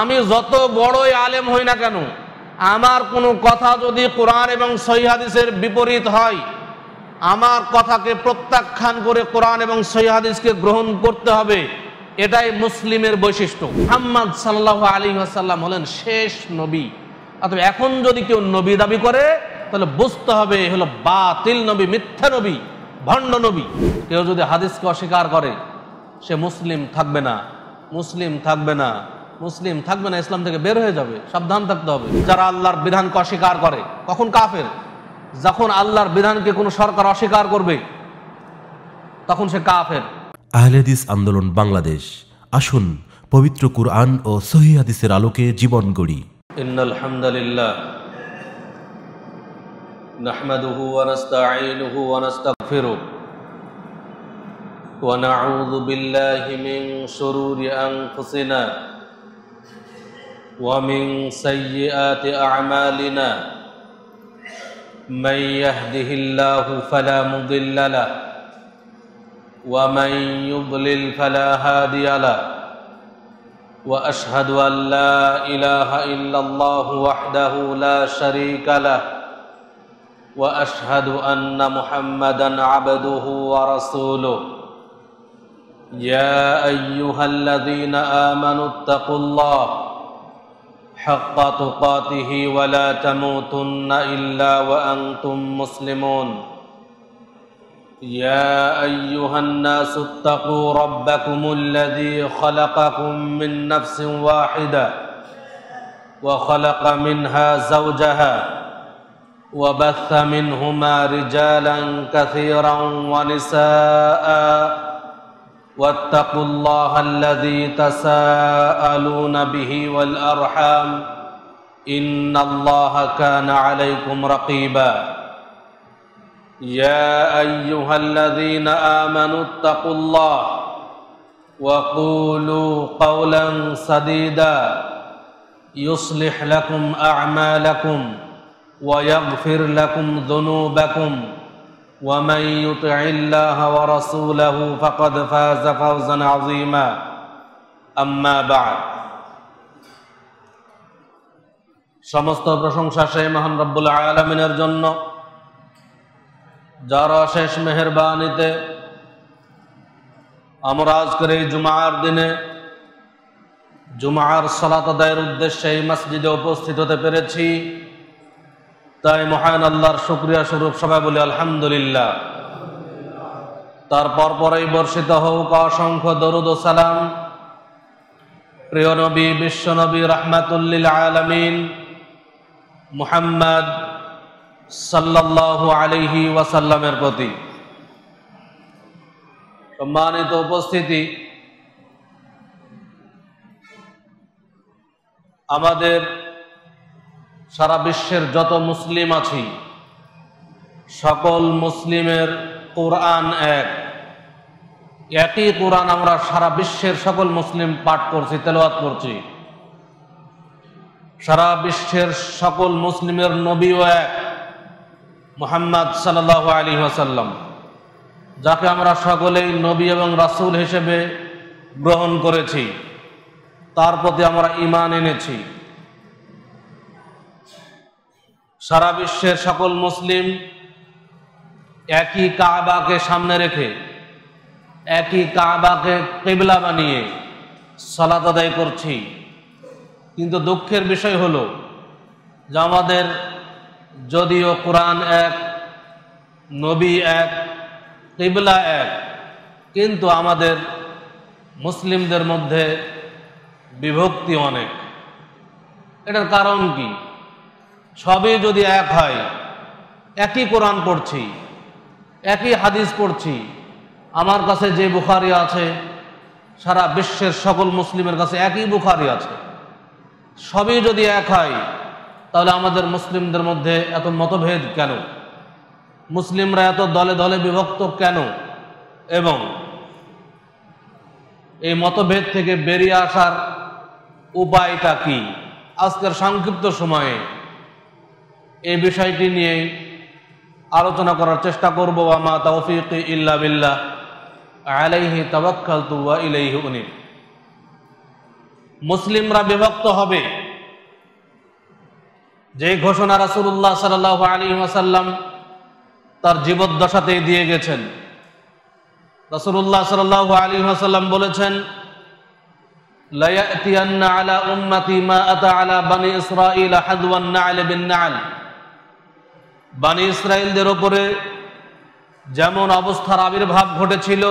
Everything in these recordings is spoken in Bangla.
আমি যত বড়ই আলেম হই না কেন আমার কোনো কথা যদি কোরআন এবং সহিহাদিসের বিপরীত হয় আমার কথাকে প্রত্যাখ্যান করে কোরআন এবং সহিহাদিসকে গ্রহণ করতে হবে এটাই মুসলিমের বৈশিষ্ট্য মোহাম্মদ সাল্লাহ আলী আসাল্লাম হলেন শেষ নবী অথবা এখন যদি কেউ নবী দাবি করে তাহলে বুঝতে হবে হলো বাতিল নবী মিথ্যা নবী ভণ্ড নবী কেউ যদি হাদিসকে অস্বীকার করে সে মুসলিম থাকবে না মুসলিম থাকবে না মুসলিম থাকবে না ইসলাম থেকে বের হয়ে যাবে সাবধান থাকতে হবে যারা আল্লাহর বিধানকে অস্বীকার করে কখন কাফের যখন আল্লাহর বিধানকে কোনো সরকার অস্বীকার করবে তখন সে কাফের আহলেদিস আন্দোলন বাংলাদেশ আসুন পবিত্র কুরআন ও সহিদিসের আলোকে জীবন গড়ি ইন্নাল হামদুলিল্লাহ নাহমাদুহু ওয়া نستعينه ونستغفره ونعوذ بالله من شرور أنفسنا ومن سيئات أعمالنا من يهده الله فلا مضل له ومن يضلل فلا هادي له وأشهد أن لا إله إلا الله وحده لا شريك له وأشهد أن محمدًا عبده ورسوله يا أيها الذين آمنوا اتقوا الله حق تقاته ولا تموتن الا وانتم مسلمون يا ايها الناس اتقوا ربكم الذي خلقكم من نفس واحده وخلق منها زوجها وبث منهما رجالا كثيرا ونساء واتقوا الله الذي تساءلون به والارحام ان الله كان عليكم رقيبا يا ايها الذين امنوا اتقوا الله وقولوا قولا سديدا يصلح لكم اعمالكم ويغفر لكم ذنوبكم ومن يطع الله ورسوله فقد فاز فوزا عظيما أما بعد সমস্ত প্রশংসা সেই মহান রব্বুল আলমিনের জন্য যারা শেষ মেহরবানিতে আমরা আজকের এই জুমার দিনে জুমার সলাত আদায়ের উদ্দেশ্যে এই মসজিদে উপস্থিত হতে পেরেছি তাই মহান আল্লাহর শুক্রিয়া স্বরূপ সবাই বলি আলহামদুলিল্লাহ তারপর পরেই বর্ষিত হোক অসংখ্য দরুদ ও সালাম প্রিয় নবী নবী রহমাতুল্লিল আলমিন মুহাম্মদ সাল্লাহ আলিহি ওয়াসাল্লামের প্রতি সম্মানিত উপস্থিতি আমাদের সারা বিশ্বের যত মুসলিম আছি সকল মুসলিমের কোরআন এক একই কোরআন আমরা সারা বিশ্বের সকল মুসলিম পাঠ করছি তেলোয়াত করছি সারা বিশ্বের সকল মুসলিমের নবীও এক মোহাম্মদ সাল্লাহ আলী ওয়াসাল্লাম যাকে আমরা সকলেই নবী এবং রাসুল হিসেবে গ্রহণ করেছি তার প্রতি আমরা ইমান এনেছি সারা বিশ্বের সকল মুসলিম একই কাবাকে সামনে রেখে একই কাবাকে কেবলা বানিয়ে সলাত আদায় করছি কিন্তু দুঃখের বিষয় হল যে আমাদের যদিও কোরআন এক নবী এক কেবলা এক কিন্তু আমাদের মুসলিমদের মধ্যে বিভক্তি অনেক এটার কারণ কী সবই যদি এক হয় একই কোরআন পড়ছি একই হাদিস পড়ছি আমার কাছে যে বুখারি আছে সারা বিশ্বের সকল মুসলিমের কাছে একই বুখারি আছে সবই যদি এক হয় তাহলে আমাদের মুসলিমদের মধ্যে এত মতভেদ কেন মুসলিমরা এত দলে দলে বিভক্ত কেন এবং এই মতভেদ থেকে বেরিয়ে আসার উপায়টা কি আজকের সংক্ষিপ্ত সময়ে এই বিষয়টি নিয়ে আলোচনা করার চেষ্টা করব বা মা তৌফিক ইল্লা বিল্লাহ আলাইহি তাবাক্কাল তুয়া ইলাইহি উনিব মুসলিমরা বিভক্ত হবে যে ঘোষণা রাসুল্লাহ সাল আলী আসাল্লাম তার জীবদ্দশাতেই দিয়ে গেছেন রসুল্লাহ সাল আলী আসাল্লাম বলেছেন ليأتين على أمتي ما أتى على بني إسرائيل حذو النعل بالنعل বাণী ইসরায়েলদের ওপরে যেমন অবস্থার আবির্ভাব ঘটেছিল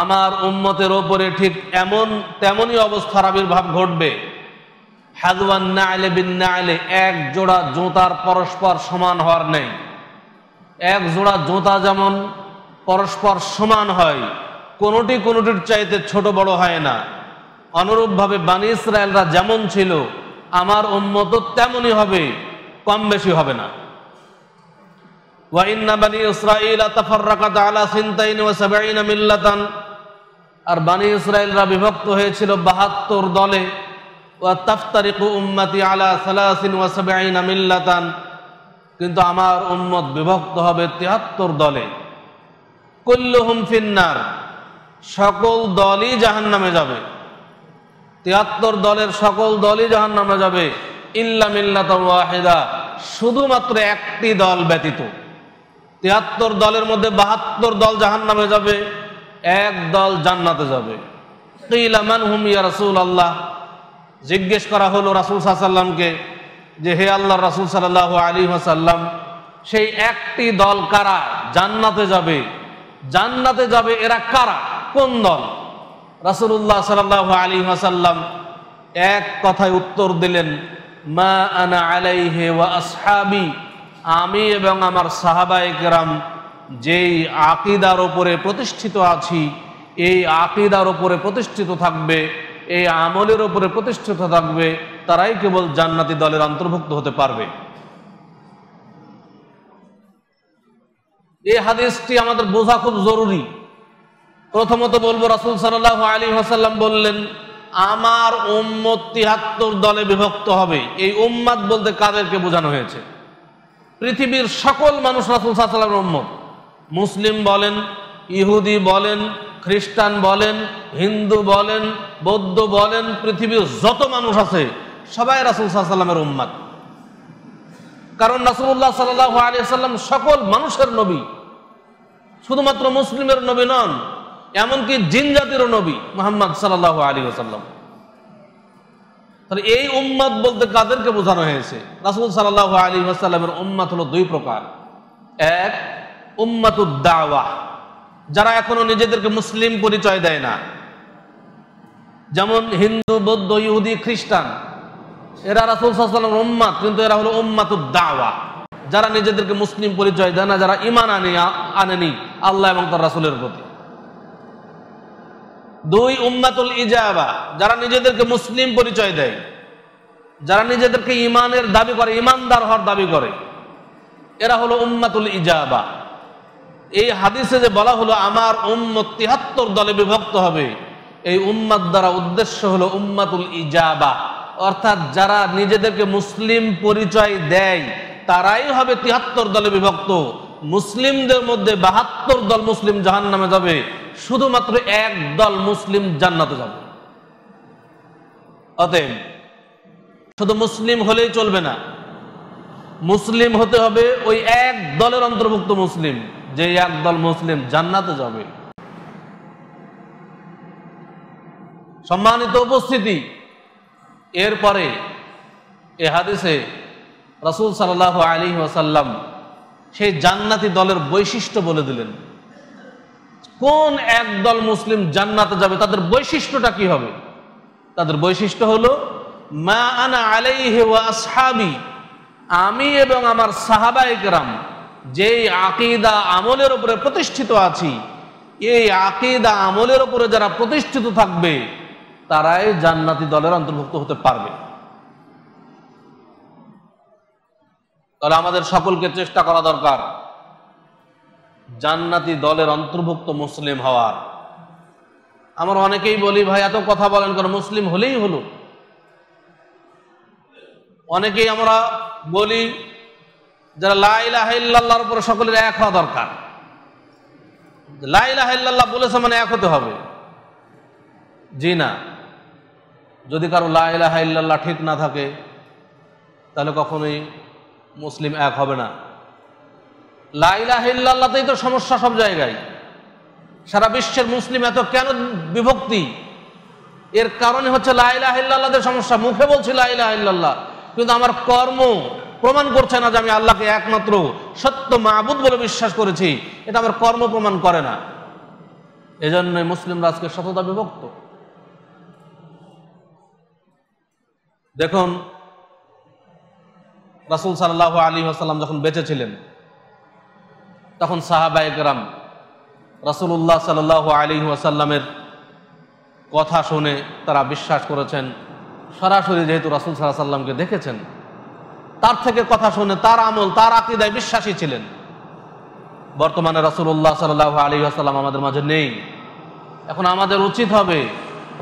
আমার উম্মতের ওপরে ঠিক এমন তেমনই অবস্থার আবির্ভাব ঘটবে হাজওয়ান না আলে বিন না আলে এক জোড়া জোঁতার পরস্পর সমান হওয়ার নেই এক জোড়া জোঁতা যেমন পরস্পর সমান হয় কোনোটি কোনোটির চাইতে ছোট বড় হয় না অনুরূপভাবে বাণী ইসরায়েলরা যেমন ছিল আমার উন্মত তেমনই হবে কম বেশি হবে না وإن بني إسرائيل تفرقت على سنتين وسبعين ملة আর বানি ইসরায়েলরা বিভক্ত হয়েছিল বাহাত্তর দলে ওয়াতাফতারিকু উম্মতি আলা সালাসিন ওয়া সাবঈনা কিন্তু আমার উম্মত বিভক্ত হবে তিয়াত্তর দলে কুল্লুহুম ফিন্নার সকল দলই জাহান্নামে যাবে তিয়াত্তর দলের সকল দলই জাহান্নামে যাবে ইল্লা মিল্লাতান ওয়াহিদা শুধুমাত্র একটি দল ব্যতীত তিয়াত্তর দলের মধ্যে বাহাত্তর দল জাহান নামে যাবে এক দল জান্নাতে যাবে রাসুল আল্লাহ জিজ্ঞেস করা হলো রাসুল সাল্লামকে যে হে আল্লাহ রাসুল সাল্লাহ আলী সাল্লাম সেই একটি দল কারা জান্নাতে যাবে জান্নাতে যাবে এরা কারা কোন দল রাসুল্লাহ সাল্লাহ আলী সাল্লাম এক কথায় উত্তর দিলেন মা আনা আলাইহে ওয়া আসহাবি আমি এবং আমার সাহাবাই গ্রাম যেই আকিদার ওপরে প্রতিষ্ঠিত আছি এই আকিদার ওপরে প্রতিষ্ঠিত থাকবে এই আমলের ওপরে প্রতিষ্ঠিত থাকবে তারাই কেবল জান্নাতি দলের অন্তর্ভুক্ত হতে পারবে এই হাদিসটি আমাদের বোঝা খুব জরুরি প্রথমত বলবো রাসুল সাল্লাহ আলী হাসাল্লাম বললেন আমার উম্মত তিহাত্তর দলে বিভক্ত হবে এই উম্মাদ বলতে কাদেরকে বোঝানো হয়েছে পৃথিবীর সকল মানুষ রাসুল সাল্লামের উম্মত মুসলিম বলেন ইহুদি বলেন খ্রিস্টান বলেন হিন্দু বলেন বৌদ্ধ বলেন পৃথিবীর যত মানুষ আছে সবাই রাসুল সাল্লামের উম্মাদ কারণ রাসুল্লাহ সাল্লাহ আলী সাল্লাম সকল মানুষের নবী শুধুমাত্র মুসলিমের নবী নন এমনকি জিন জাতিরও নবী মোহাম্মদ সাল্লাহ আলী আসাল্লাম তাহলে এই উম্মাদ বলতে কাদেরকে বোঝানো হয়েছে রাসুল সাল্লাহ আলী আসাল্লামের উম্মাত হলো দুই প্রকার এক উম্মাতুদ্দাওয়া যারা এখনো নিজেদেরকে মুসলিম পরিচয় দেয় না যেমন হিন্দু বৌদ্ধ ইহুদি খ্রিস্টান এরা রাসুল সাল্লামের উম্মাদ কিন্তু এরা হলো উম্মাতুদ্দাওয়া যারা নিজেদেরকে মুসলিম পরিচয় দেয় না যারা ইমান আনে আনেনি আল্লাহ এবং তার রাসুলের প্রতি দুই উম্মাতুল ইজাবা যারা নিজেদেরকে মুসলিম পরিচয় দেয় যারা নিজেদেরকে ইমানের দাবি করে ইমানদার হওয়ার দাবি করে এরা হলো উম্মাতুল ইজাবা এই হাদিসে যে বলা হলো আমার উম্মত তিহাত্তর দলে বিভক্ত হবে এই উম্মাদ দ্বারা উদ্দেশ্য হলো উম্মাতুল ইজাবা অর্থাৎ যারা নিজেদেরকে মুসলিম পরিচয় দেয় তারাই হবে তিহাত্তর দলে বিভক্ত মুসলিমদের মধ্যে বাহাত্তর দল মুসলিম জাহান নামে যাবে শুধুমাত্র এক দল মুসলিম জান্নাতে যাবে অতএব শুধু মুসলিম হলেই চলবে না মুসলিম হতে হবে ওই এক দলের অন্তর্ভুক্ত মুসলিম যে এক দল মুসলিম জান্নাতে যাবে সম্মানিত উপস্থিতি এরপরে এ হাদিসে রসুল সাল্লাহ আলী ওসাল্লাম সেই জান্নাতি দলের বৈশিষ্ট্য বলে দিলেন কোন একদল মুসলিম জান্নাতে যাবে তাদের বৈশিষ্ট্যটা কি হবে তাদের বৈশিষ্ট্য হলো মা আনা আলাই ওয়া আমি এবং আমার সাহাবাই একরাম যেই আকিদা আমলের উপরে প্রতিষ্ঠিত আছি এই আকিদা আমলের উপরে যারা প্রতিষ্ঠিত থাকবে তারাই জান্নাতি দলের অন্তর্ভুক্ত হতে পারবে তাহলে আমাদের সকলকে চেষ্টা করা দরকার জান্নাতি দলের অন্তর্ভুক্ত মুসলিম হওয়ার আমার অনেকেই বলি ভাই এত কথা বলেন কারণ মুসলিম হলেই হলো অনেকেই আমরা বলি যারা লাইলাহার উপরে সকলের এক হওয়া দরকার লাইলাহাল্লাহ বলেছে মানে এক হতে হবে জি না যদি কারো লাইলাহাল্লাহ ঠিক না থাকে তাহলে কখনোই মুসলিম এক হবে না লাইলা লাইলাহিল্লাহতেই তো সমস্যা সব জায়গায় সারা বিশ্বের মুসলিম এত কেন বিভক্তি এর কারণে হচ্ছে লাইলা লাইলাহিল্লাহদের সমস্যা মুখে বলছি লাইলাহিল্লাহ কিন্তু আমার কর্ম প্রমাণ করছে না যে আমি আল্লাহকে একমাত্র সত্য মাহবুদ বলে বিশ্বাস করেছি এটা আমার কর্ম প্রমাণ করে না এজন্য মুসলিম রাজকে সততা বিভক্ত দেখুন রাসুল সাল্লাহ আলী আসাল্লাম যখন বেঁচে ছিলেন তখন সাহাবা একরাম রাসুল্লাহ সাল্লাহ আলী আসাল্লামের কথা শুনে তারা বিশ্বাস করেছেন সরাসরি যেহেতু রাসুল সাল্লাহ সাল্লামকে দেখেছেন তার থেকে কথা শুনে তার আমল তার আকিদায় বিশ্বাসী ছিলেন বর্তমানে রাসুল্লাহ সাল্লাহ আলী আসাল্লাম আমাদের মাঝে নেই এখন আমাদের উচিত হবে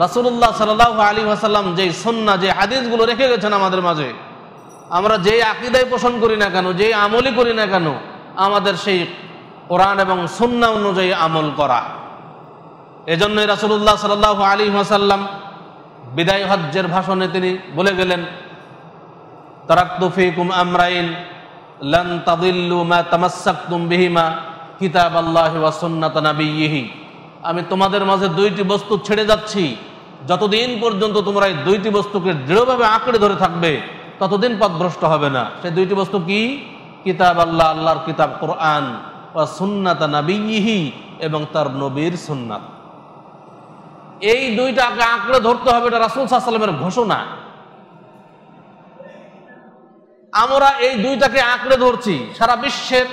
রাসুল্লাহ সাল্লাহ আলী আসাল্লাম যেই সন্না যে হাদিসগুলো রেখে গেছেন আমাদের মাঝে আমরা যেই আকিদাই পোষণ করি না কেন যেই আমলই করি না কেন আমাদের সেই কোরআন এবং সন্না অনুযায়ী আমল করা এজন্যই রাসুল্লাহ সাল আলী ওয়াসাল্লাম বিদায় হজ্জের ভাষণে তিনি বলে গেলেন তারাক্তুফিকুম আমরাইন লন তাদিল্লু মা তামাসাক্তুম বিহিমা কিতাব আল্লাহ ওয়াসন্নাত নাবিয়িহি আমি তোমাদের মাঝে দুইটি বস্তু ছেড়ে যাচ্ছি যতদিন পর্যন্ত তোমরা এই দুইটি বস্তুকে দৃঢ়ভাবে আঁকড়ে ধরে থাকবে ততদিন পথভ্রষ্ট হবে না সেই দুইটি বস্তু কি কিতাব আল্লাহ আল্লাহর কিতাব কোরআন সুন্নাত নাবিহি এবং তার নবীর সুন্নাত এই দুইটাকে আঁকড়ে ধরতে হবে এটা রাসুল সাহসালামের ঘোষণা আমরা এই দুইটাকে আঁকড়ে ধরছি সারা বিশ্বের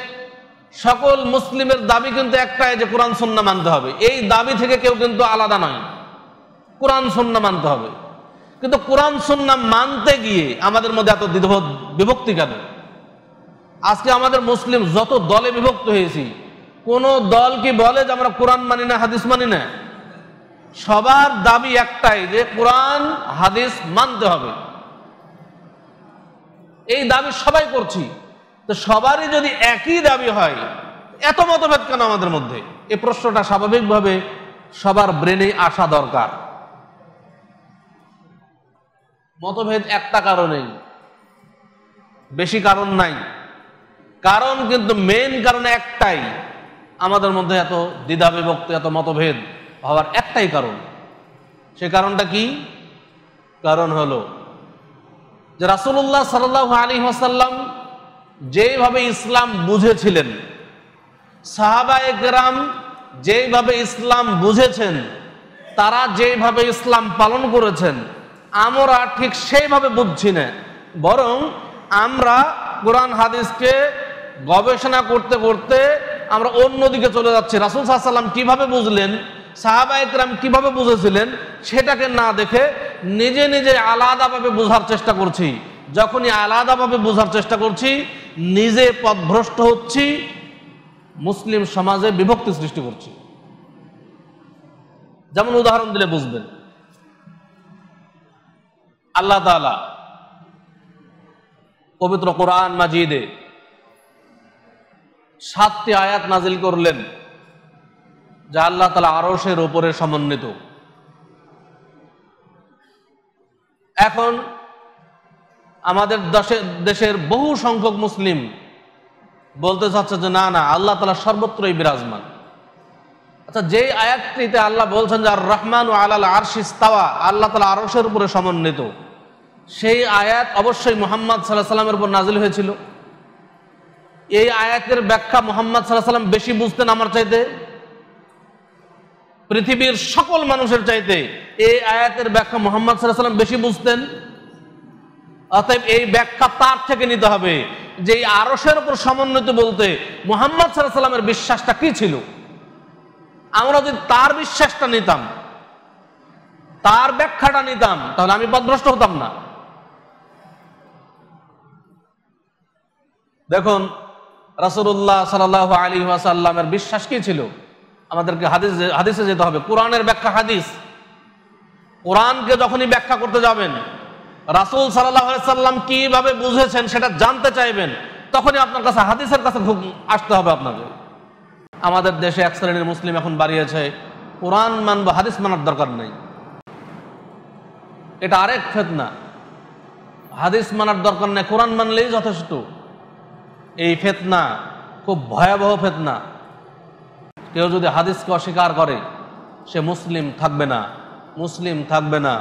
সকল মুসলিমের দাবি কিন্তু একটাই যে কোরআন সন্না মানতে হবে এই দাবি থেকে কেউ কিন্তু আলাদা নয় কোরআন সন্না মানতে হবে কিন্তু কোরআন সুন্না মানতে গিয়ে আমাদের মধ্যে এত দ্বিধাবোধ বিভক্তি কেন আজকে আমাদের মুসলিম যত দলে বিভক্ত হয়েছি কোন দল কি বলে যে আমরা কোরআন মানি না হাদিস মানি না সবার দাবি একটাই যে কোরআন হাদিস মানতে হবে এই দাবি সবাই করছি তো সবারই যদি একই দাবি হয় এত মতভেদ কেন আমাদের মধ্যে এই প্রশ্নটা স্বাভাবিকভাবে সবার ব্রেনে আসা দরকার মতভেদ একটা কারণেই বেশি কারণ নাই কারণ কিন্তু মেন কারণ একটাই আমাদের মধ্যে এত দ্বিধা বিভক্ত এত মতভেদ হওয়ার একটাই কারণ সে কারণটা কি কারণ হলো যে রাসুল্লাহ সাল্লাহ আলী হাসাল্লাম যেভাবে ইসলাম বুঝেছিলেন সাহাবা একরাম যেভাবে ইসলাম বুঝেছেন তারা যেভাবে ইসলাম পালন করেছেন আমরা ঠিক সেইভাবে বুঝছি না বরং আমরা কোরআন হাদিসকে গবেষণা করতে করতে আমরা অন্যদিকে চলে যাচ্ছি রাসুল সাল্লাম কিভাবে বুঝলেন সাহাবা একরাম কিভাবে বুঝেছিলেন সেটাকে না দেখে নিজে নিজে আলাদাভাবে বোঝার চেষ্টা করছি যখনই আলাদাভাবে বোঝার চেষ্টা করছি নিজে পদভ্রষ্ট হচ্ছি মুসলিম সমাজে বিভক্তি সৃষ্টি করছি যেমন উদাহরণ দিলে বুঝবেন আল্লাহ তালা পবিত্র কোরআন মাজিদে সাতটি আয়াত নাজিল করলেন যা আল্লাহ তালা আরসের ওপরে সমন্বিত এখন আমাদের দেশের বহু সংখ্যক মুসলিম বলতে চাচ্ছে যে না না আল্লাহ তালা সর্বত্রই বিরাজমান আচ্ছা যেই আয়াতটিতে আল্লাহ বলছেন যে আর রহমান ও আল্লাহ আরশিস তাওয়া আল্লাহ তালা আরসের উপরে সমন্বিত সেই আয়াত অবশ্যই মোহাম্মদ সাল্লাহ সাল্লামের উপর নাজিল হয়েছিল এই আয়াতের ব্যাখ্যা মোহাম্মদ সাল্লাহ সাল্লাম বেশি বুঝতেন আমার চাইতে পৃথিবীর সকল মানুষের চাইতে এই আয়াতের ব্যাখ্যা মোহাম্মদ সাল্লাহ সাল্লাম বেশি বুঝতেন অতএব এই ব্যাখ্যা তার থেকে নিতে হবে যে এই আরসের উপর সমন্বিত বলতে মোহাম্মদ সাল্লাহ সাল্লামের বিশ্বাসটা কি ছিল আমরা যদি তার বিশ্বাসটা নিতাম তার ব্যাখ্যাটা নিতাম তাহলে আমি পদভ্রষ্ট হতাম না দেখুন রাসুল্লাহ সাল্লাহ আলী ওয়াসাল্লামের বিশ্বাস কি ছিল আমাদেরকে হাদিস হাদিসে যেতে হবে কোরআনের ব্যাখ্যা হাদিস কোরআনকে যখনই ব্যাখ্যা করতে যাবেন রাসুল সাল্লাহ সাল্লাম কিভাবে বুঝেছেন সেটা জানতে চাইবেন তখনই আপনার কাছে হাদিসের কাছে আসতে হবে আপনাকে আমাদের দেশে এক শ্রেণীর মুসলিম এখন বাড়িয়েছে কোরআন মানব হাদিস মানার দরকার নেই এটা আরেক ফেতনা হাদিস মানার দরকার নেই কোরআন মানলেই যথেষ্ট এই ফেতনা খুব ভয়াবহ ফেতনা কেউ যদি হাদিসকে অস্বীকার করে সে মুসলিম থাকবে না মুসলিম থাকবে না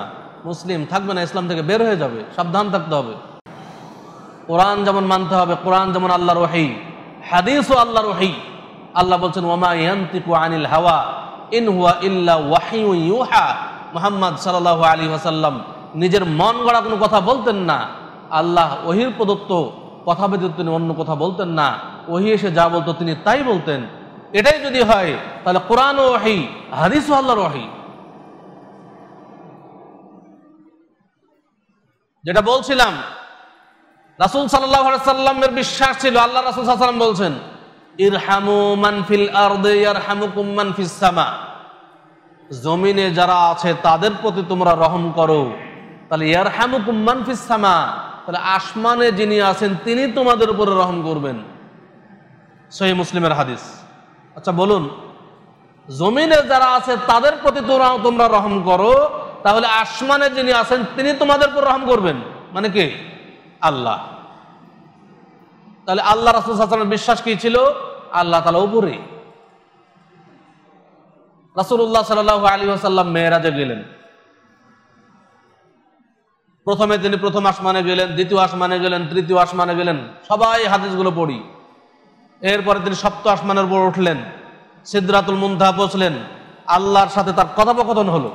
মুসলিম থাকবে না ইসলাম থেকে বের হয়ে যাবে সাবধান থাকতে হবে কোরআন যেমন মানতে হবে কোরআন যেমন আল্লাহর রহি হাদিস ও আল্লাহর ওহি আল্লাহ বলছেন ওমা আনিল হাওয়া ইন হুয়া ইল্লা ওয়াহিউ মোহাম্মদ সাল্লাহ আলী ওসাল্লাম নিজের মন গড়া কোনো কথা বলতেন না আল্লাহ ওহির প্রদত্ত কথা ব্যতীত তিনি অন্য কথা বলতেন না ওহি এসে যা বলতো তিনি তাই বলতেন এটাই যদি হয় তাহলে কোরআন ওহি হাদিস আল্লাহর ওহি যেটা বলছিলাম রাসুল সাল্লামের বিশ্বাস ছিল আল্লাহ রাসুল সাল্লাম বলছেন জমিনে যারা আছে তাদের প্রতি তোমরা রহম করো তাহলে তাহলে আসমানে যিনি আছেন তিনি তোমাদের উপরে রহম করবেন সহি মুসলিমের হাদিস আচ্ছা বলুন জমিনে যারা আছে তাদের প্রতি তোমরা রহম করো তাহলে আসমানে যিনি আছেন তিনি তোমাদের উপর রহম করবেন মানে কি আল্লাহ তাহলে আল্লাহ রাসুল হাসানের বিশ্বাস কি ছিল আল্লাহ তালা উপরে রাসুল্লাহ সাল আলী আসাল্লাম মেয়েরাজে গেলেন প্রথমে তিনি প্রথম আসমানে গেলেন দ্বিতীয় আসমানে গেলেন তৃতীয় আসমানে গেলেন সবাই হাদিসগুলো পড়ি এরপরে তিনি সপ্ত আসমানের উপর উঠলেন সিদ্ধাতুল মুন্ধা পৌঁছলেন আল্লাহর সাথে তার কথোপকথন হলো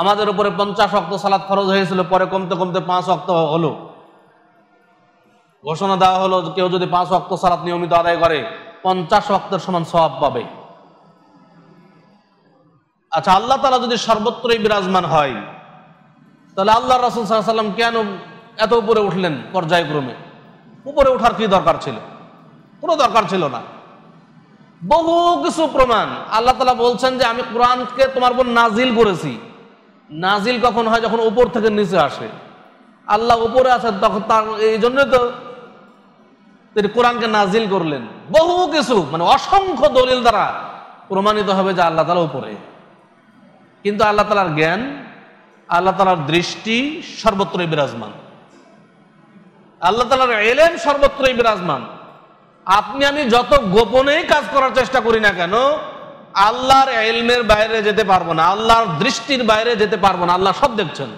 আমাদের উপরে পঞ্চাশ অক্ত সালাদ খরচ হয়েছিল পরে কমতে কমতে পাঁচ অক্ত হলো ঘোষণা দেওয়া হলো কেউ যদি পাঁচ অক্ত সালাত নিয়মিত আদায় করে পঞ্চাশ অক্তের সমান স্বভাব পাবে আচ্ছা আল্লাহ তালা যদি সর্বত্রই বিরাজমান হয় তাহলে আল্লাহ রাসুল সাল্লাম কেন এত উপরে উঠলেন পর্যায়ক্রমে উপরে উঠার কি দরকার ছিল কোনো দরকার ছিল না বহু কিছু প্রমাণ আল্লাহ তালা বলছেন যে আমি কোরআনকে তোমার উপর নাজিল করেছি নাজিল কখন হয় যখন উপর থেকে নিচে আসে আল্লাহ উপরে আসেন তখন তার এই জন্যই তো তিনি কোরআনকে নাজিল করলেন বহু কিছু মানে অসংখ্য দলিল দ্বারা প্রমাণিত হবে যে আল্লাহ তালা উপরে কিন্তু আল্লাহ তালার জ্ঞান আল্লাহ তালার দৃষ্টি সর্বত্রই বিরাজমান আল্লাহ তালার এলেন সর্বত্রই বিরাজমান আপনি আমি যত গোপনেই কাজ করার চেষ্টা করি না কেন আল্লাহর এলমের বাইরে যেতে পারবো না আল্লাহর দৃষ্টির বাইরে যেতে পারবো না আল্লাহ সব দেখছেন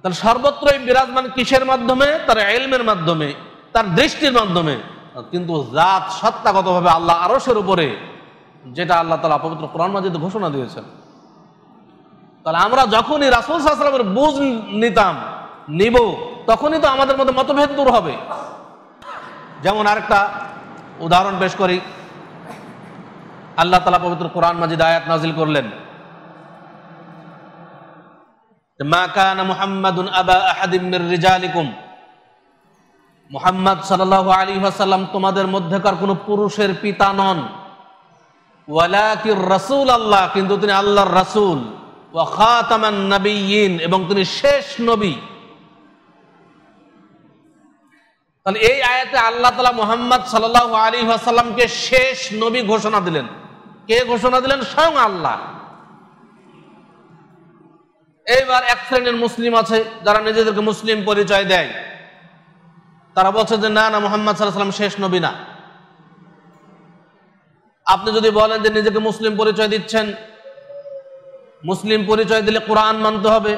তাহলে সর্বত্রই বিরাজমান কিসের মাধ্যমে তার এলমের মাধ্যমে তার দৃষ্টির মাধ্যমে কিন্তু জাত সত্তাগতভাবে আল্লাহ আরসের উপরে যেটা আল্লাহ তালা পবিত্র কোরআন মাজিদ ঘোষণা দিয়েছেন তাহলে আমরা যখনই রাসুল সাহসালামের বুঝ নিতাম নিব তখনই তো আমাদের মধ্যে মতভেদ দূর হবে যেমন আরেকটা উদাহরণ পেশ করি আল্লাহ তালা পবিত্র কোরআন মাজিদ আয়াত নাজিল করলেন মা কানা মুহাম্মাদুন আবা আহাদিম মির রিজালিকুম মুহাম্মদ সাল্লাল্লাহু আলাইহি ওয়াসাল্লাম তোমাদের মধ্যেকার কোনো পুরুষের পিতা নন ওয়ালাকির রসুল আল্লাহ কিন্তু তিনি আল্লাহর রসুল এবং তিনি শেষ নবী তাহলে এই আয়াতে আল্লাহ তালা মোহাম্মদ সাল আলী আসাল্লামকে শেষ নবী ঘোষণা দিলেন কে ঘোষণা দিলেন স্বয়ং আল্লাহ এইবার এক শ্রেণীর মুসলিম আছে যারা নিজেদেরকে মুসলিম পরিচয় দেয় তারা বলছে যে না না মোহাম্মদ সাল্লাহাম শেষ নবী না আপনি যদি বলেন যে নিজেকে মুসলিম পরিচয় দিচ্ছেন মুসলিম পরিচয় দিলে কোরআন মানতে হবে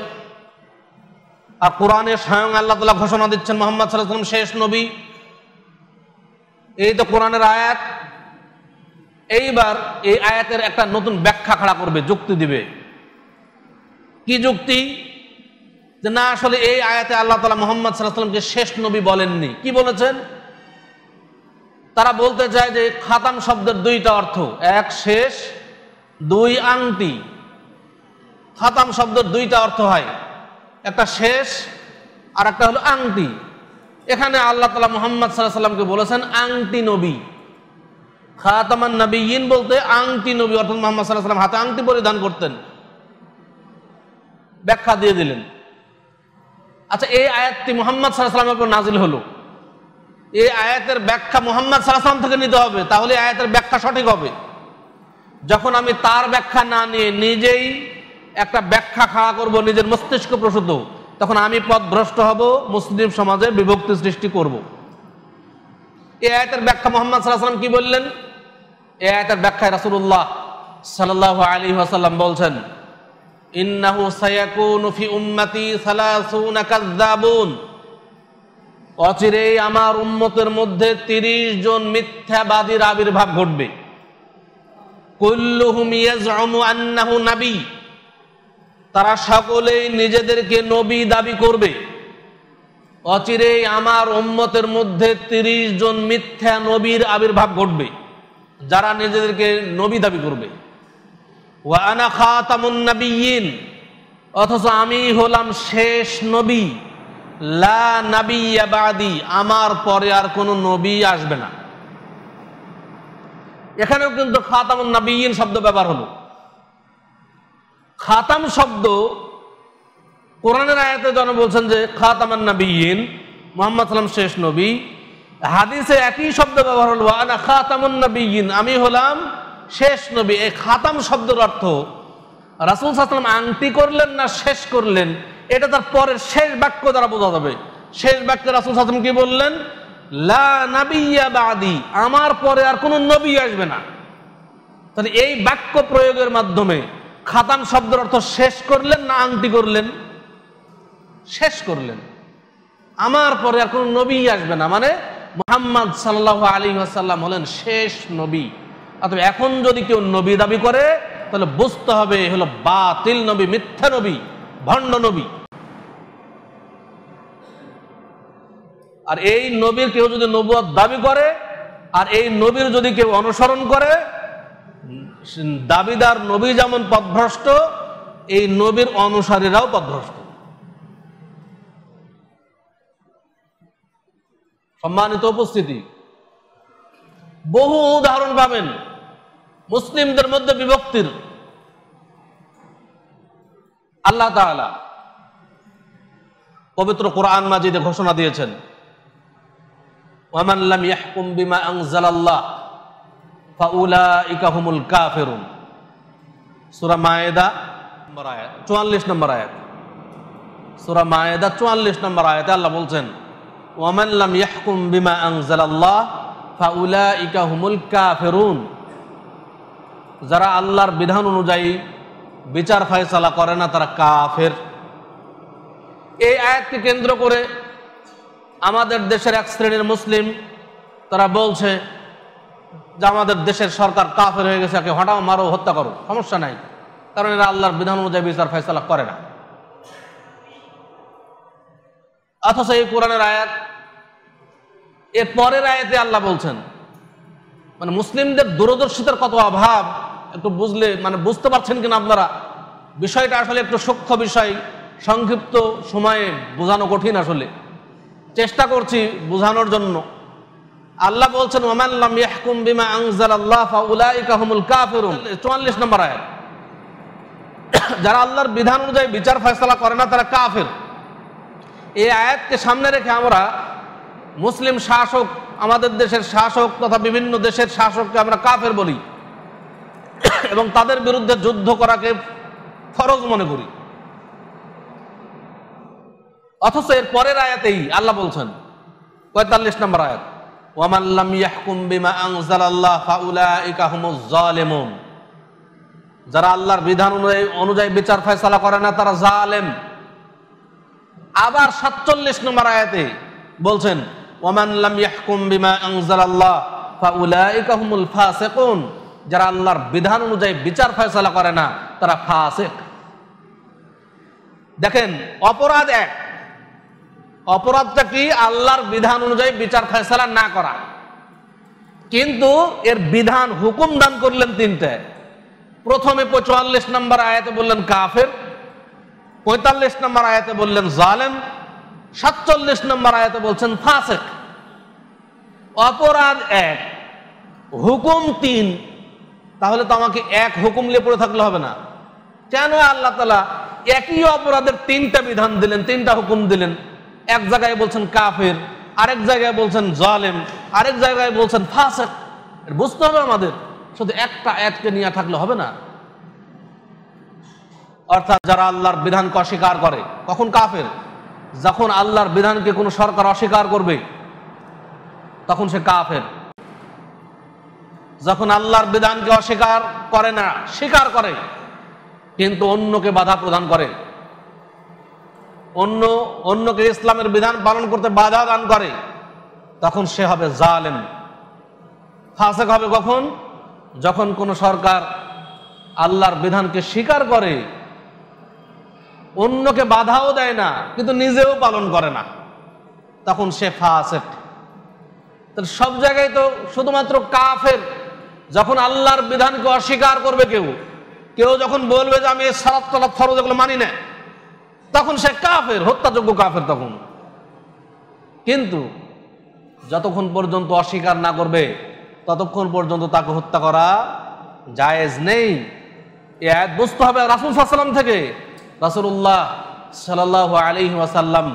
আর কোরআনে স্বয়ং আল্লাহ তালা ঘোষণা দিচ্ছেন মোহাম্মদ সাল্লাম শেষ নবী এই তো কোরআনের আয়াত এইবার এই আয়াতের একটা নতুন ব্যাখ্যা খাড়া করবে যুক্তি দিবে কি যুক্তি যে না আসলে এই আয়াতে আল্লাহ তালা মোহাম্মদ সাল্লাহামকে শেষ নবী বলেননি কি বলেছেন তারা বলতে চায় যে খাতাম শব্দের দুইটা অর্থ এক শেষ দুই আংটি খাতাম শব্দের দুইটা অর্থ হয় একটা শেষ আর একটা হলো আংটি এখানে আল্লাহ তালা মোহাম্মদ সাল্লাহ সাল্লামকে বলেছেন আংটি নবী খাতামান নবী ইন বলতে আংটি নবী অর্থাৎ মোহাম্মদ সাল্লাহ সাল্লাম হাতে আংটি পরিধান করতেন ব্যাখ্যা দিয়ে দিলেন আচ্ছা এই আয়াতটি মোহাম্মদ সাল্লাহ উপর নাজিল হলো এই আয়াতের ব্যাখ্যা মোহাম্মদ সাল্লাহ থেকে নিতে হবে তাহলে আয়াতের ব্যাখ্যা সঠিক হবে যখন আমি তার ব্যাখ্যা না নিয়ে নিজেই একটা ব্যাখ্যা খাওয়া করব নিজের মস্তিষ্ক প্রসূত তখন আমি পথ ভ্রষ্ট হব মুসলিম সমাজে বিভক্তি সৃষ্টি করব এ আয়তের ব্যাখ্যা মোহাম্মদ সাল্লাহাম কি বললেন এ আয়তের ব্যাখ্যায় রাসুল্লাহ সাল্লাহ আলী আসাল্লাম বলছেন ইন্নাহু সায়াকুনু ফি উম্মতি সালাসুনা কাযযাবুন অচিরেই আমার উম্মতের মধ্যে তিরিশ জন মিথ্যাবাদীর আবির্ভাব ঘটবে কুল্লুহুম ইয়াজউমু আন্নাহু নাবী তারা সকলেই নিজেদেরকে নবী দাবি করবে অচিরেই আমার ওম্মতের মধ্যে ৩০ জন মিথ্যা নবীর আবির্ভাব ঘটবে যারা নিজেদেরকে নবী দাবি করবে ওয়ানা খাতামুন অথচ আমি হলাম শেষ নবী লা নাবিয়াবাদি আমার পরে আর কোনো নবী আসবে না এখানেও কিন্তু খাতামুন নাবিয়ীন শব্দ ব্যবহার হলো খাতাম শব্দ কোরআনের আয়াতে যেন বলছেন যে খাতামান নবীন মোহাম্মদ সাল্লাম শেষ নবী হাদিসে একই শব্দ ব্যবহার হলো না খাতামুন নবীন আমি হলাম শেষ নবী এই খাতাম শব্দের অর্থ রাসুল সাল্লাম আংটি করলেন না শেষ করলেন এটা তার পরের শেষ বাক্য দ্বারা বোঝা যাবে শেষ বাক্যে রাসুল সাল্লাম কি বললেন লা নাবিয়া বাদি আমার পরে আর কোনো নবী আসবে না তাহলে এই বাক্য প্রয়োগের মাধ্যমে খাতাম শব্দের অর্থ শেষ করলেন না আংটি করলেন শেষ করলেন আমার পরে আর কোনো নবী আসবে না মানে মোহাম্মদ সাল্লাহ আলী আসাল্লাম হলেন শেষ নবী অথবা এখন যদি কেউ নবী দাবি করে তাহলে বুঝতে হবে হলো বাতিল নবী মিথ্যা নবী ভণ্ড নবী আর এই নবীর কেউ যদি নবুয়াদ দাবি করে আর এই নবীর যদি কেউ অনুসরণ করে দাবিদার নবী যেমন পদভ্রষ্ট এই নবীর অনুসারীরাও পদভ্রষ্ট সম্মানিত উপস্থিতি বহু উদাহরণ পাবেন মুসলিমদের মধ্যে বিভক্তির আল্লাহ তাআলা পবিত্র কোরআন মাজিদে ঘোষণা দিয়েছেন ওয়ামান লাম ইয়াহকুম বিমা আনজালাল্লাহ ফাউলা ইকাহুমুল কাফেরুন সুরা মায়েদা নম্বর আয়াত চুয়াল্লিশ নম্বর আয়াত সুরা মায়েদা চুয়াল্লিশ নম্বর আয়াতে আল্লাহ বলছেন ওয়ামান লাম ইয়াহকুম বিমা আংজালাল্লাহ ফাউলা ইকাহুমুল কাফেরুন যারা আল্লাহর বিধান অনুযায়ী বিচার ফায়সালা করে না তারা কাফের এই আয়াতকে কেন্দ্র করে আমাদের দেশের এক শ্রেণীর মুসলিম তারা বলছে যে আমাদের দেশের সরকার কাফের হয়ে গেছে একে হঠাও মারো হত্যা করো সমস্যা নাই কারণ এরা আল্লাহর বিধান অনুযায়ী বিচার ফেসলা করে না অথচ এই কোরআনের আয়াত এর পরের আয়াতে আল্লাহ বলছেন মানে মুসলিমদের দূরদর্শিতার কত অভাব একটু বুঝলে মানে বুঝতে পারছেন কিনা আপনারা বিষয়টা আসলে একটু সূক্ষ্ম বিষয় সংক্ষিপ্ত সময়ে বোঝানো কঠিন আসলে চেষ্টা করছি বোঝানোর জন্য আল্লাহ বলছেন ওমান লাম ইয়াহকুম বিমা আংজাল আল্লাহ ফাউলাইকা হুমুল কাফিরুন 44 নম্বর আয়াত যারা আল্লাহর বিধান অনুযায়ী বিচার ফয়সালা করে না তারা কাফের এই আয়াতকে সামনে রেখে আমরা মুসলিম শাসক আমাদের দেশের শাসক তথা বিভিন্ন দেশের শাসককে আমরা কাফের বলি এবং তাদের বিরুদ্ধে যুদ্ধ করাকে ফরজ মনে করি অথচ এর পরের আয়াতেই আল্লাহ বলছেন পঁয়তাল্লিশ নম্বর আয়াত ওয়ামাল্লাম ইয়াহকুম বিমা আংজাল আল্লাহ ফাউলা ইকাহমুজ জালেমুন যারা আল্লাহর বিধান অনুযায়ী অনুযায়ী বিচার ফয়সালা করে না তারা জালেম আবার সাতচল্লিশ নম্বর আয়াতে বলছেন ওমানলাম ইয়াহকুম বিমা আংজাল আল্লাহ ফাউলাইকাহুমুল ফাসিকুন যারা আল্লাহর বিধান অনুযায়ী বিচার ফয়সালা করে না তারা ফাসিক দেখেন অপরাধ এক অপরাধটা কি আল্লাহর বিধান অনুযায়ী বিচার ফেসলা না করা কিন্তু এর বিধান হুকুম দান করলেন তিনটে প্রথমে পঁচুয়াল্লিশ নম্বর আয়াতে বললেন কাফের পঁয়তাল্লিশ নম্বর আয়াতে বললেন জালেম সাতচল্লিশ নম্বর আয়াতে বলছেন ফাসেক অপরাধ এক হুকুম তিন তাহলে তো আমাকে এক হুকুম নিয়ে পড়ে থাকলে হবে না কেন আল্লাহ তালা একই অপরাধের তিনটা বিধান দিলেন তিনটা হুকুম দিলেন এক জায়গায় বলছেন কাফের আরেক জায়গায় বলছেন জালেম আরেক জায়গায় বলছেন ফাসেক বুঝতে হবে আমাদের শুধু একটা একটা নিয়ে থাকলে হবে না অর্থাৎ যারা আল্লাহর বিধানকে অস্বীকার করে কখন কাফের যখন আল্লাহর বিধানকে কোনো সরকার অস্বীকার করবে তখন সে কাফের যখন আল্লাহর বিধানকে অস্বীকার করে না স্বীকার করে কিন্তু অন্যকে বাধা প্রদান করে অন্য অন্যকে ইসলামের বিধান পালন করতে বাধা দান করে তখন সে হবে জালেম ফাসেক হবে কখন যখন কোনো সরকার আল্লাহর বিধানকে স্বীকার করে অন্যকে বাধাও দেয় না কিন্তু নিজেও পালন করে না তখন সে ফাসেক সব জায়গায় তো শুধুমাত্র কাফের যখন আল্লাহর বিধানকে অস্বীকার করবে কেউ কেউ যখন বলবে যে আমি সারাত ফরজ এগুলো মানি না তখন সে কাফের হত্যাযোগ্য কাফের তখন কিন্তু যতক্ষণ পর্যন্ত অস্বীকার না করবে ততক্ষণ পর্যন্ত তাকে হত্যা করা জায়েজ নেই এ বুঝতে হবে রাসুল সাল্লাম থেকে রাসুল্লাহ সাল্লাহ আলী ওয়াসাল্লাম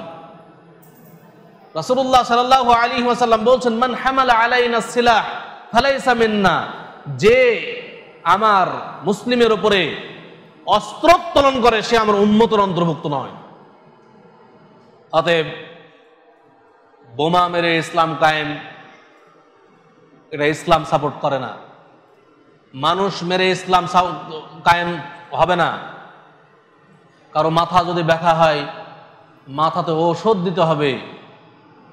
রাসুল্লাহ সাল্লাহ আলী ওয়াসাল্লাম বলছেন মান হামাল আলাইনা সিলাহ ফালাইসা মিন্না যে আমার মুসলিমের ওপরে অস্ত্রোত্তোলন করে সে আমার উন্মতর অন্তর্ভুক্ত নয় অতএব বোমা মেরে ইসলাম কায়েম এটা ইসলাম সাপোর্ট করে না মানুষ মেরে ইসলাম কায়েম হবে না কারো মাথা যদি ব্যথা হয় মাথাতে ঔষধ দিতে হবে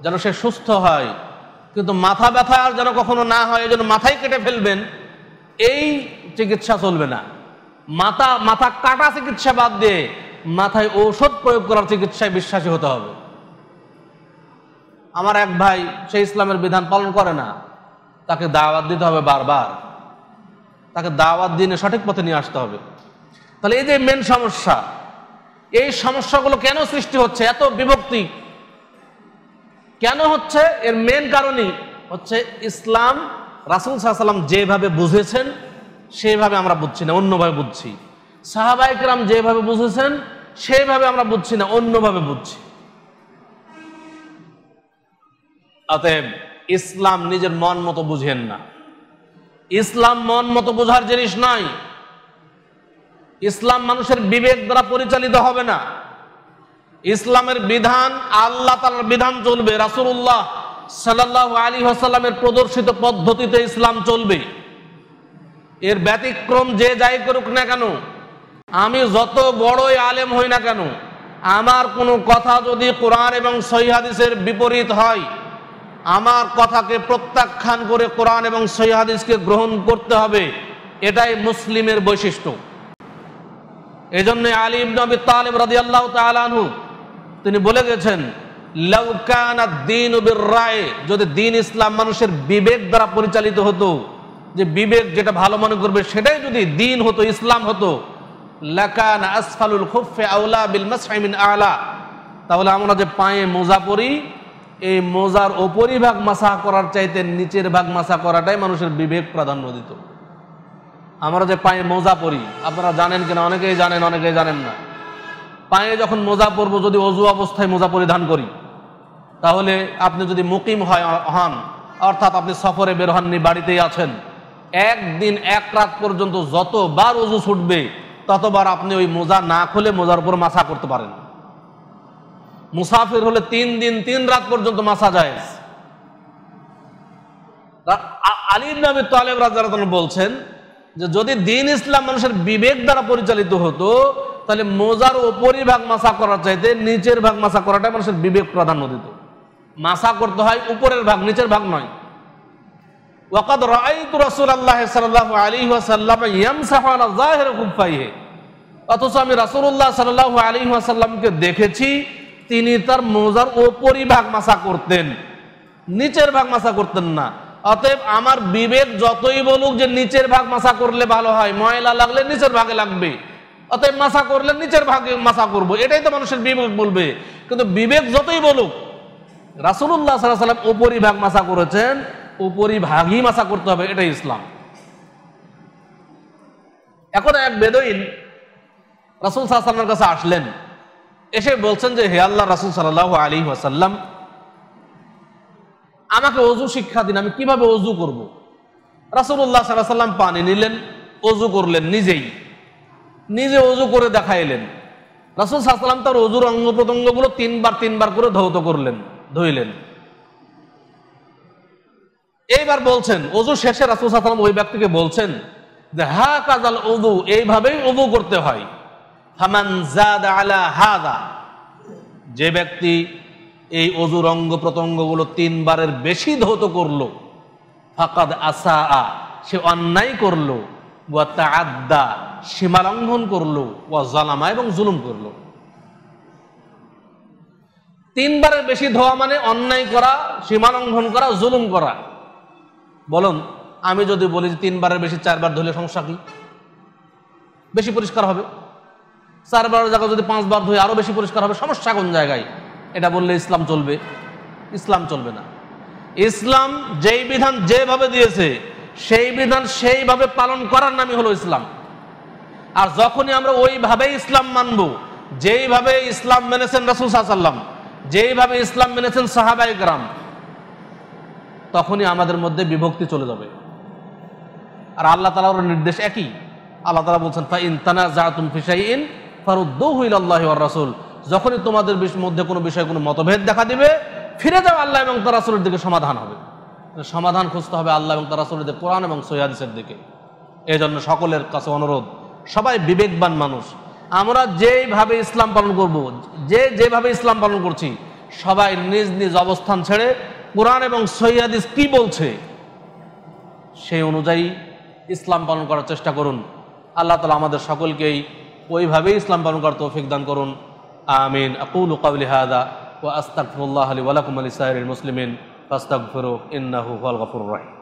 যেন সে সুস্থ হয় কিন্তু মাথা ব্যথা আর যেন কখনো না হয় জন্য মাথায় কেটে ফেলবেন এই চিকিৎসা চলবে না মাথা মাথা কাটা চিকিৎসা বাদ দিয়ে মাথায় ঔষধ প্রয়োগ করার চিকিৎসায় বিশ্বাসী হতে হবে আমার এক ভাই সে ইসলামের বিধান পালন করে না তাকে দাওয়াত দিতে হবে বারবার তাকে দাওয়াত দিনে সঠিক পথে নিয়ে আসতে হবে তাহলে এই যে মেন সমস্যা এই সমস্যাগুলো কেন সৃষ্টি হচ্ছে এত বিভক্তি কেন হচ্ছে এর মেন কারণই হচ্ছে ইসলাম রাসুল সাল্লাম যেভাবে বুঝেছেন সেইভাবে আমরা বুঝছি না অন্যভাবে বুঝছি সাহাবাইকরাম যেভাবে বুঝেছেন সেইভাবে আমরা বুঝছি না অন্যভাবে বুঝছি অতএব ইসলাম নিজের মন মতো বুঝেন না ইসলাম মন মতো বোঝার জিনিস নাই ইসলাম মানুষের বিবেক দ্বারা পরিচালিত হবে না ইসলামের বিধান আল্লাহ তালার বিধান চলবে রাসুল্লাহ সাল্লাহ আলী হাসাল্লামের প্রদর্শিত পদ্ধতিতে ইসলাম চলবে এর ব্যতিক্রম যে যাই করুক না কেন আমি যত বড়ই আলেম হই না কেন আমার কোনো কথা যদি কোরআন এবং সহিহাদিসের বিপরীত হয় আমার কথাকে প্রত্যাখ্যান করে কোরআন এবং সহিহাদিসকে গ্রহণ করতে হবে এটাই মুসলিমের বৈশিষ্ট্য এই জন্য আলিম নবী তালিম রাজি আল্লাহ তালানহু তিনি বলে গেছেন লৌকানা দিন রায় যদি দিন ইসলাম মানুষের বিবেক দ্বারা পরিচালিত হতো যে বিবেক যেটা ভালো মনে করবে সেটাই যদি দিন হতো ইসলাম হতো লাকান আসফালুল খুফে আউলা বিল মাসাইমিন আলা তাহলে আমরা যে পায়ে মোজা পরি এই মোজার ওপরই ভাগ মাসা করার চাইতে নিচের ভাগ মাসা করাটাই মানুষের বিবেক প্রাধান্য দিত আমরা যে পায়ে মোজা পরি আপনারা জানেন কিনা অনেকেই জানেন অনেকেই জানেন না পায়ে যখন মোজা পরবো যদি অজু অবস্থায় মোজা পরিধান করি তাহলে আপনি যদি মুকিম হয় হন অর্থাৎ আপনি সফরে বের হননি বাড়িতেই আছেন একদিন এক রাত পর্যন্ত যতবার উজু ছুটবে ততবার আপনি ওই মোজা না খুলে মোজার উপর মাসা করতে পারেন মুসাফির হলে তিন দিন তিন রাত পর্যন্ত মাসা যায় আলী নবী তালেব রাজার বলছেন যে যদি দিন ইসলাম মানুষের বিবেক দ্বারা পরিচালিত হতো তাহলে মোজার ওপরের ভাগ মাসা করার চাইতে নিচের ভাগ মাসা করাটা মানুষের বিবেক প্রাধান্য দিত মাসা করতে হয় উপরের ভাগ নিচের ভাগ নয় ওয়াকাদ রাআইতু রাসূলুল্লাহ সাল্লাল্লাহু আলাইহি ওয়াসাল্লাম ইয়ামসাহু আলা যাহিরি খুফাইহি অথচ আমি রাসূলুল্লাহ সাল্লাহ আলাইহি ওয়াসাল্লামকে দেখেছি তিনি তার মোজার ভাগ মাসা করতেন নিচের ভাগ মাসা করতেন না অতএব আমার বিবেক যতই বলুক যে নিচের ভাগ মাসা করলে ভালো হয় ময়লা লাগলে নিচের ভাগে লাগবে অতএব মাসা করলে নিচের ভাগে মাসা করবো এটাই তো মানুষের বিবেক বলবে কিন্তু বিবেক যতই বলুক রাসুল্লাহ সাল্লাহ সাল্লাম ভাগ মাসা করেছেন উপরিভাগই মাসা করতে হবে এটাই ইসলাম এখন এক বেদইন রাসুল সাল্লামের কাছে আসলেন এসে বলছেন যে হে আল্লাহ রাসুল সাল্লাহ আলী ওয়াসাল্লাম আমাকে অজু শিক্ষা দিন আমি কিভাবে অজু করব। রাসুল্লাহ সাল্লাহ সাল্লাম পানি নিলেন অজু করলেন নিজেই নিজে অজু করে দেখাইলেন রাসুল সাল্লাম তার অজুর অঙ্গ প্রত্যঙ্গগুলো তিনবার তিনবার করে ধৌত করলেন ধইলেন এইবার বলছেন অজু শেষে রাসুল সাল্লাম ওই ব্যক্তিকে বলছেন যে হা কাজাল অদু এইভাবেই অদু করতে হয় হামান যে ব্যক্তি এই অজুর অঙ্গ প্রত্যঙ্গগুলো তিনবারের বেশি ধৌত করলো ফাকাদ আসা আ সে অন্যায় করলো ওয়া সীমা লঙ্ঘন করলো ওয়া জালামা এবং জুলুম করলো তিনবারের বেশি ধোয়া মানে অন্যায় করা সীমা লঙ্ঘন করা জুলুম করা বলুন আমি যদি বলি যে তিনবারের বেশি চারবার ধুলে সমস্যা কী বেশি পরিষ্কার হবে চারবার জায়গা যদি পাঁচবার ধুয়ে আরও বেশি পরিষ্কার হবে সমস্যা কোন জায়গায় এটা বললে ইসলাম চলবে ইসলাম চলবে না ইসলাম যেই বিধান যেভাবে দিয়েছে সেই বিধান সেইভাবে পালন করার নামই হলো ইসলাম আর যখনই আমরা ওইভাবেই ইসলাম মানব যেইভাবে ইসলাম মেনেছেন রাসুল সাল্লাম যেইভাবে ইসলাম মেনেছেন সাহাবাই গ্রাম তখনই আমাদের মধ্যে বিভক্তি চলে যাবে আর আল্লাহ তালার নির্দেশ একই আল্লাহ তালা বলছেন ফা ইন তানা জাহাতুম ফিসাইন ফারুদ্দৌহিল আল্লাহ রাসুল যখনই তোমাদের মধ্যে কোনো বিষয়ে কোনো মতভেদ দেখা দিবে ফিরে যাও আল্লাহ এবং তার রাসুলের দিকে সমাধান হবে সমাধান খুঁজতে হবে আল্লাহ এবং তার রাসুলের দিকে কোরআন এবং সৈয়াদিসের দিকে এই জন্য সকলের কাছে অনুরোধ সবাই বিবেকবান মানুষ আমরা যেইভাবে ইসলাম পালন করব যে যেভাবে ইসলাম পালন করছি সবাই নিজ নিজ অবস্থান ছেড়ে কোরআন এবং সৈয়াদিস কি বলছে সেই অনুযায়ী ইসলাম পালন করার চেষ্টা করুন আল্লাহ তালা আমাদের সকলকেই ওইভাবেই ইসলাম পালন করার তৌফিক দান করুন আমিন আকুল কাবলি হাদা ও আস্তাকফুল্লাহ আলী ওয়ালাকুম আলী সাহের মুসলিমিন ফাস্তাক ফিরুক ইন্নাহু আল গফুর রহিম